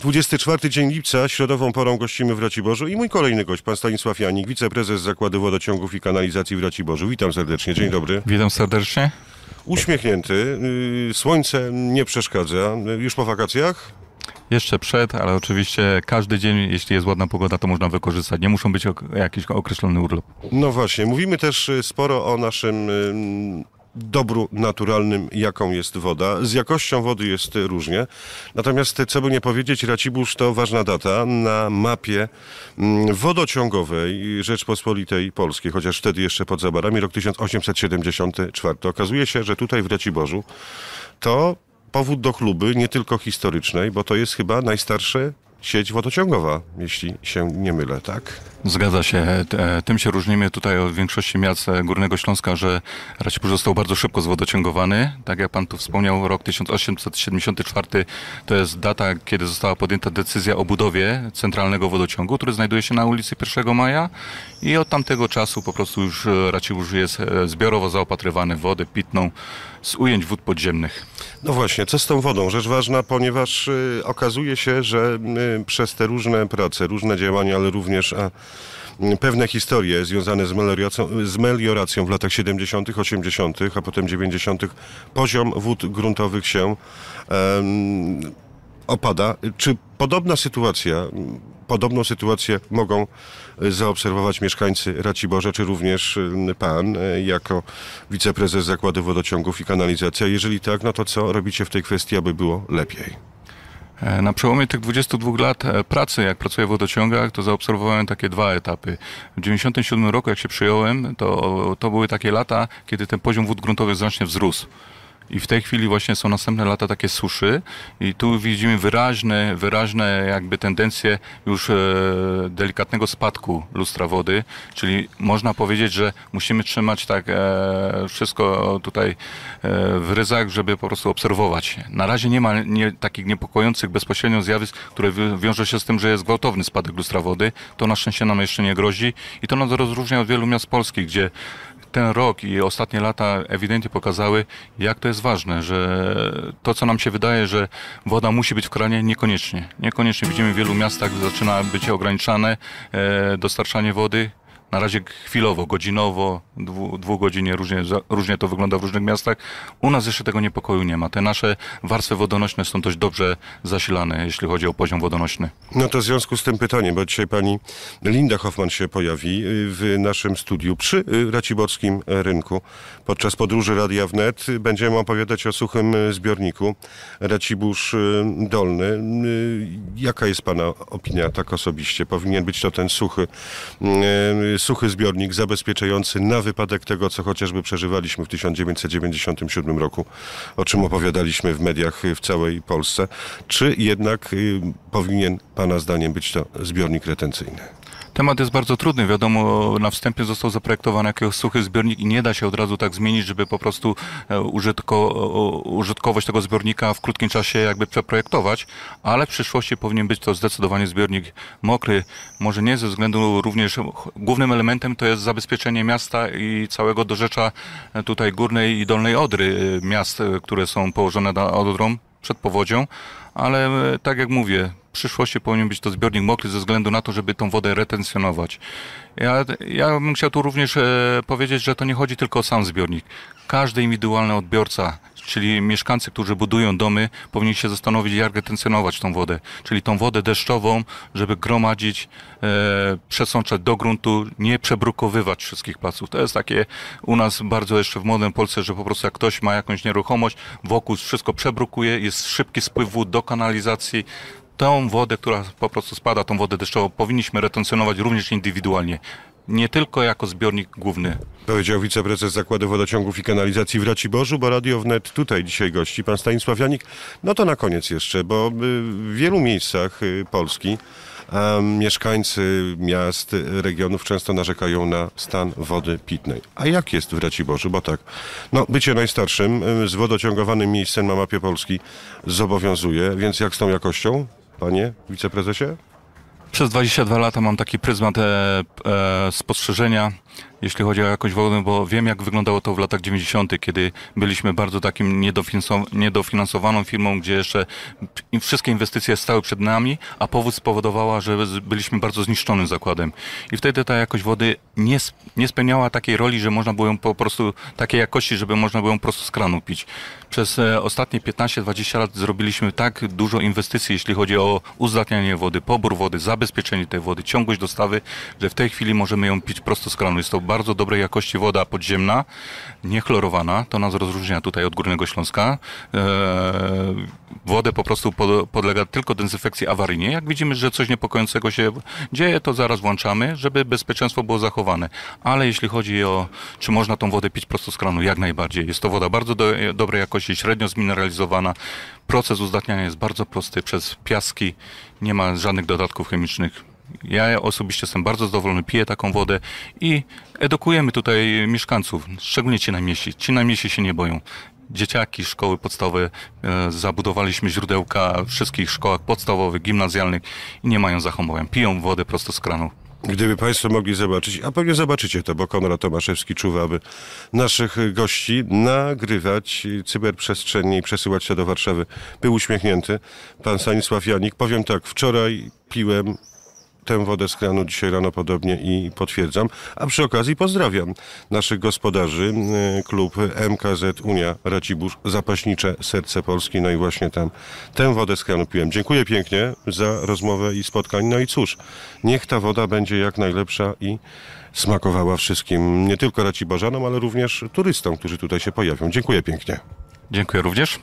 24 dzień lipca, środową porą gościmy w Raciborzu i mój kolejny gość, pan Stanisław Janik, wiceprezes Zakładu Wodociągów i Kanalizacji w Raciborzu. Witam serdecznie, dzień dobry. Witam serdecznie. Uśmiechnięty, y, słońce nie przeszkadza. Już po wakacjach? Jeszcze przed, ale oczywiście każdy dzień, jeśli jest ładna pogoda, to można wykorzystać. Nie muszą być jakieś określony urlop. No właśnie, mówimy też y, sporo o naszym dobru naturalnym, jaką jest woda. Z jakością wody jest różnie. Natomiast, co by nie powiedzieć, Racibórz to ważna data na mapie mm, wodociągowej Rzeczpospolitej Polskiej, chociaż wtedy jeszcze pod zabarami, rok 1874. Okazuje się, że tutaj w Raciborzu to powód do chluby, nie tylko historycznej, bo to jest chyba najstarsze sieć wodociągowa, jeśli się nie mylę, tak? Zgadza się. E, e, tym się różnimy tutaj od większości miast e, Górnego Śląska, że Raciborz został bardzo szybko zwodociągowany. Tak jak pan tu wspomniał, rok 1874 to jest data, kiedy została podjęta decyzja o budowie centralnego wodociągu, który znajduje się na ulicy 1 Maja i od tamtego czasu po prostu już Raciborz jest zbiorowo zaopatrywany w wodę pitną z ujęć wód podziemnych. No właśnie, co z tą wodą? Rzecz ważna, ponieważ y, okazuje się, że y, przez te różne prace, różne działania, ale również a, y, pewne historie związane z melioracją, z melioracją w latach 70., 80., a potem 90., poziom wód gruntowych się opada. Czy podobna sytuacja Podobną sytuację mogą e, zaobserwować mieszkańcy Raciborza, czy również e, pan e, jako wiceprezes Zakładu Wodociągów i kanalizacji. Jeżeli tak, no to co robicie w tej kwestii, aby było lepiej? Na przełomie tych 22 lat pracy, jak pracuję w wodociągach, to zaobserwowałem takie dwa etapy. W 97 roku, jak się przyjąłem, to, to były takie lata, kiedy ten poziom wód gruntowych znacznie wzrósł i w tej chwili właśnie są następne lata takie suszy i tu widzimy wyraźne, wyraźne jakby tendencje już e, delikatnego spadku lustra wody, czyli można powiedzieć, że musimy trzymać tak e, wszystko tutaj e, w ryzach, żeby po prostu obserwować. Na razie nie ma nie, takich niepokojących bezpośrednio zjawisk, które wiąże się z tym, że jest gwałtowny spadek lustra wody. To na szczęście nam jeszcze nie grozi i to nas rozróżnia od wielu miast polskich, gdzie ten rok i ostatnie lata ewidentnie pokazały, jak to jest jest ważne, że to, co nam się wydaje, że woda musi być w kranie, niekoniecznie. Niekoniecznie widzimy w wielu miastach, zaczyna być ograniczane e, dostarczanie wody, na razie chwilowo, godzinowo, dwu, dwugodzinie, różnie, różnie to wygląda w różnych miastach. U nas jeszcze tego niepokoju nie ma. Te nasze warstwy wodonośne są dość dobrze zasilane, jeśli chodzi o poziom wodonośny. No to w związku z tym pytanie, bo dzisiaj pani Linda Hoffman się pojawi y, w naszym studiu przy y, Raciborskim Rynku. Podczas podróży Radia Wnet będziemy opowiadać o suchym y, zbiorniku Racibórz Dolny. Jaka jest pana opinia tak osobiście? Powinien być to ten suchy suchy zbiornik zabezpieczający na wypadek tego, co chociażby przeżywaliśmy w 1997 roku, o czym opowiadaliśmy w mediach y, w całej Polsce, czy jednak y, powinien Pana zdaniem być to zbiornik retencyjny? Temat jest bardzo trudny. Wiadomo, na wstępie został zaprojektowany jakiś suchy zbiornik i nie da się od razu tak zmienić, żeby po prostu e, użytko, użytkowość tego zbiornika w krótkim czasie jakby przeprojektować, ale w przyszłości powinien być to zdecydowanie zbiornik mokry. Może nie ze względu również, e, głównym elementem to jest zabezpieczenie miasta i całego dorzecza e, tutaj górnej i dolnej Odry miast, które są położone na Odrą przed powodzią, ale e, tak jak mówię, w przyszłości powinien być to zbiornik mokry ze względu na to, żeby tą wodę retencjonować. Ja, ja bym chciał tu również e, powiedzieć, że to nie chodzi tylko o sam zbiornik. Każdy indywidualny odbiorca Czyli mieszkańcy, którzy budują domy, powinni się zastanowić, jak retencjonować tą wodę. Czyli tą wodę deszczową, żeby gromadzić, e, przesączać do gruntu, nie przebrukowywać wszystkich placów. To jest takie u nas bardzo jeszcze w młodym Polsce, że po prostu jak ktoś ma jakąś nieruchomość, wokół wszystko przebrukuje, jest szybki spływ wód do kanalizacji, tą wodę, która po prostu spada, tą wodę deszczową, powinniśmy retencjonować również indywidualnie nie tylko jako zbiornik główny. Powiedział wiceprezes Zakładu Wodociągów i Kanalizacji w Raciborzu, bo Radio Wnet tutaj dzisiaj gości, pan Stanisław Janik. No to na koniec jeszcze, bo y, w wielu miejscach y, Polski mieszkańcy miast, regionów często narzekają na stan wody pitnej. A jak jest w Raciborzu? Bo tak, no bycie najstarszym, y, z wodociągowanym miejscem na mapie Polski zobowiązuje, więc jak z tą jakością, panie wiceprezesie? Przez 22 lata mam taki pryzmat e, e, spostrzeżenia, jeśli chodzi o jakość wody, bo wiem, jak wyglądało to w latach 90., kiedy byliśmy bardzo takim niedofinansowaną firmą, gdzie jeszcze wszystkie inwestycje stały przed nami, a powódź spowodowała, że byliśmy bardzo zniszczonym zakładem. I wtedy ta jakość wody nie, nie spełniała takiej roli, że można było ją po prostu, takiej jakości, żeby można było ją po prostu z kranu pić. Przez e, ostatnie 15-20 lat zrobiliśmy tak dużo inwestycji, jeśli chodzi o uzdatnianie wody, pobór wody, zabezpieczenie tej wody, ciągłość dostawy, że w tej chwili możemy ją pić prosto z kranu. Jest to bardzo dobrej jakości woda podziemna, niechlorowana. To nas rozróżnia tutaj od Górnego Śląska. E, wodę po prostu podlega tylko dezynfekcji awaryjnej. Jak widzimy, że coś niepokojącego się dzieje, to zaraz włączamy, żeby bezpieczeństwo było zachowane. Ale jeśli chodzi o, czy można tą wodę pić prosto z kranu, jak najbardziej. Jest to woda bardzo do, dobrej jakości, średnio zmineralizowana. Proces uzdatniania jest bardzo prosty przez piaski, nie ma żadnych dodatków chemicznych. Ja osobiście jestem bardzo zadowolony, piję taką wodę i edukujemy tutaj mieszkańców, szczególnie ci na mieście. Ci na mieście się nie boją. Dzieciaki, szkoły podstawowe, e, zabudowaliśmy źródełka w wszystkich szkołach podstawowych, gimnazjalnych i nie mają zahamowań. Piją wodę prosto z kranu. Gdyby Państwo mogli zobaczyć, a pewnie zobaczycie to, bo Konrad Tomaszewski czuwa, aby naszych gości nagrywać cyberprzestrzeni i przesyłać się do Warszawy. Był uśmiechnięty pan Stanisław Janik. Powiem tak, wczoraj piłem tę wodę z kranu dzisiaj rano podobnie i potwierdzam. A przy okazji pozdrawiam naszych gospodarzy, klub MKZ Unia Racibórz, zapaśnicze serce Polski. No i właśnie tam tę wodę z kranu piłem. Dziękuję pięknie za rozmowę i spotkań. No i cóż, niech ta woda będzie jak najlepsza i smakowała wszystkim, nie tylko Raciborzanom, ale również turystom, którzy tutaj się pojawią. Dziękuję pięknie. Dziękuję również.